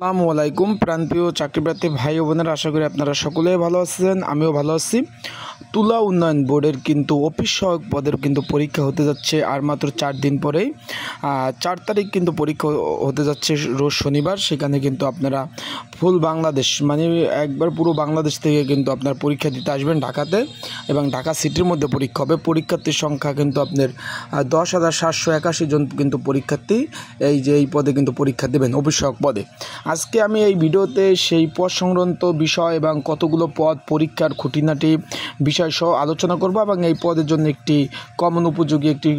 আসসালামু আলাইকুম প্রাণপ্রিয় চাকরিপ্রার্থী ভাই বোনেরা আশা করি আপনারা সকলেই ভালো আছেন আমিও ভালো আছি তুলা উন্নয়ন বোর্ডের কিন্তু অফিস সহায়ক পদের কিন্তু পরীক্ষা হতে যাচ্ছে আর মাত্র চার দিন পরেই চার তারিখ কিন্তু পরীক্ষা হতে যাচ্ছে রোজ শনিবার সেখানে কিন্তু আপনারা ফুল বাংলাদেশ মানে একবার পুরো বাংলাদেশ থেকে কিন্তু আপনার পরীক্ষা দিতে আসবেন ঢাকাতে এবং ঢাকা সিটির মধ্যে পরীক্ষা হবে পরীক্ষার্থীর সংখ্যা কিন্তু আপনার দশ হাজার সাতশো একাশি জন কিন্তু পরীক্ষার্থী এই যে এই পদে কিন্তু পরীক্ষা দেবেন সহায়ক পদে আজকে আমি এই ভিডিওতে সেই পদ সংক্রান্ত বিষয় এবং কতগুলো পদ পরীক্ষার খুঁটিনাটি বিষয় সহ আলোচনা করব এবং এই পদের জন্য একটি কমন উপযোগী একটি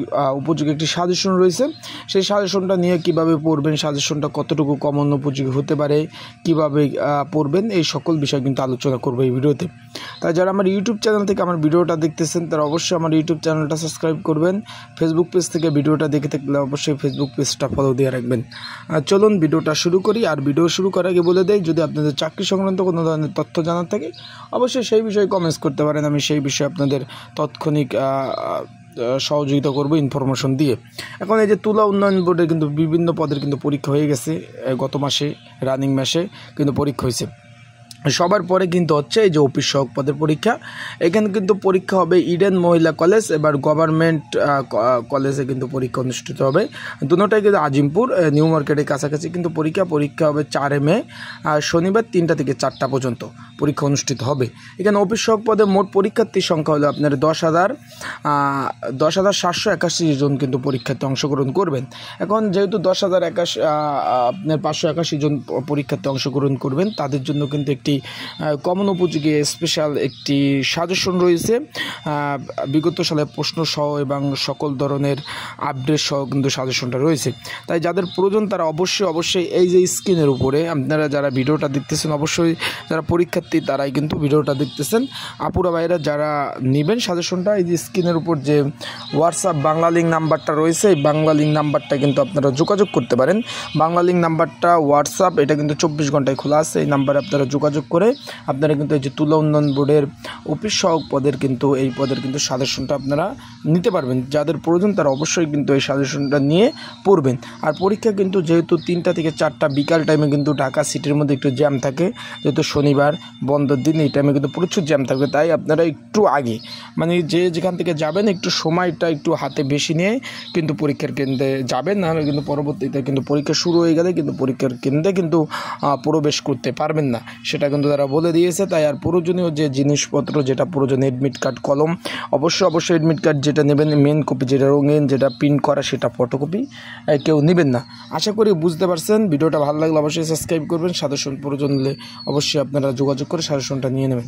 উপযোগী একটি সাজেশন রয়েছে সেই সাজেশনটা নিয়ে কিভাবে পড়বেন সাজেশনটা কতটুকু কমন উপযোগী হতে পারে কিভাবে পড়বেন এই সকল বিষয় কিন্তু আলোচনা করবো এই ভিডিওতে তাই যারা আমার ইউটিউব চ্যানেল থেকে আমার ভিডিওটা দেখতেছেন তারা অবশ্যই আমার ইউটিউব চ্যানেলটা সাবস্ক্রাইব করবেন ফেসবুক পেজ থেকে ভিডিওটা দেখে থাকলে অবশ্যই ফেসবুক পেজটা ফলো দিয়ে রাখবেন চলুন ভিডিওটা শুরু করি আর ভিডিও শুরু করার আগে বলে দেয় যদি আপনাদের চাকরি সংক্রান্ত কোনো ধরনের তথ্য জানার থাকে অবশ্যই সেই বিষয়ে কমেন্টস করতে পারেন আমি আমি সেই বিষয়ে আপনাদের তাৎক্ষণিক সহযোগিতা করব ইনফরমেশন দিয়ে এখন এই যে তুলা উন্নয়ন বোর্ডের কিন্তু বিভিন্ন পদের কিন্তু পরীক্ষা হয়ে গেছে গত মাসে রানিং মাসে কিন্তু পরীক্ষা হয়েছে সবার পরে কিন্তু হচ্ছে এই যে অফিস সহক পদের পরীক্ষা এখানে কিন্তু পরীক্ষা হবে ইডেন মহিলা কলেজ এবার গভর্নমেন্ট কলেজে কিন্তু পরীক্ষা অনুষ্ঠিত হবে দুটাই কিন্তু আজিমপুর নিউ মার্কেটের কাছাকাছি কিন্তু পরীক্ষা পরীক্ষা হবে চার এ মে শনিবার তিনটা থেকে চারটা পর্যন্ত পরীক্ষা অনুষ্ঠিত হবে এখানে অফিস সহক পদে মোট পরীক্ষার্থীর সংখ্যা হলো আপনার দশ হাজার দশ হাজার সাতশো একাশি জন কিন্তু পরীক্ষাতে অংশগ্রহণ করবেন এখন যেহেতু দশ হাজার একাশ আপনার পাঁচশো একাশি জন পরীক্ষাতে অংশগ্রহণ করবেন তাদের জন্য কিন্তু একটি একটি কমন উপযোগী স্পেশাল একটি সাজেশন রয়েছে বিগত সালে প্রশ্ন সহ এবং সকল ধরনের আপডেট সহ কিন্তু সাজেশনটা রয়েছে তাই যাদের প্রয়োজন তারা অবশ্যই অবশ্যই এই যে স্ক্রিনের উপরে আপনারা যারা ভিডিওটা দেখতেছেন অবশ্যই যারা পরীক্ষার্থী তারাই কিন্তু ভিডিওটা দেখতেছেন আপুরা ভাইরা যারা নেবেন সাজেশনটা এই যে স্ক্রিনের উপর যে হোয়াটসঅ্যাপ বাংলা লিঙ্ক নাম্বারটা রয়েছে এই বাংলা লিঙ্ক নাম্বারটা কিন্তু আপনারা যোগাযোগ করতে পারেন বাংলা লিঙ্ক নাম্বারটা হোয়াটসঅ্যাপ এটা কিন্তু চব্বিশ ঘন্টায় খোলা আছে এই নাম্বারে আপনারা যোগাযোগ যোগাযোগ করে আপনারা কিন্তু এই যে তুলা উন্নয়ন বোর্ডের অফিস সহক পদের কিন্তু এই পদের কিন্তু সাজেশনটা আপনারা নিতে পারবেন যাদের প্রয়োজন তারা অবশ্যই কিন্তু এই সাজেশনটা নিয়ে পড়বেন আর পরীক্ষা কিন্তু যেহেতু তিনটা থেকে চারটা বিকাল টাইমে কিন্তু ঢাকা সিটির মধ্যে একটু জ্যাম থাকে যেহেতু শনিবার বন্ধের দিন এই টাইমে কিন্তু প্রচুর জ্যাম থাকবে তাই আপনারা একটু আগে মানে যে যেখান থেকে যাবেন একটু সময়টা একটু হাতে বেশি নিয়ে কিন্তু পরীক্ষার কেন্দ্রে যাবেন নাহলে কিন্তু পরবর্তীতে কিন্তু পরীক্ষা শুরু হয়ে গেলে কিন্তু পরীক্ষার কেন্দ্রে কিন্তু প্রবেশ করতে পারবেন না সেটা কিন্তু তারা বলে দিয়েছে তাই আর প্রয়োজনীয় যে জিনিসপত্র যেটা প্রয়োজন এডমিট কার্ড কলম অবশ্যই অবশ্যই এডমিট কার্ড যেটা নেবেন মেন কপি যেটা রঙিন যেটা প্রিন্ট করা সেটা ফটোকপি কেউ নেবেন না আশা করি বুঝতে পারছেন ভিডিওটা ভালো লাগলে অবশ্যই সাবস্ক্রাইব করবেন সাজেশন প্রয়োজন হলে অবশ্যই আপনারা যোগাযোগ করে সাজেশনটা নিয়ে নেবেন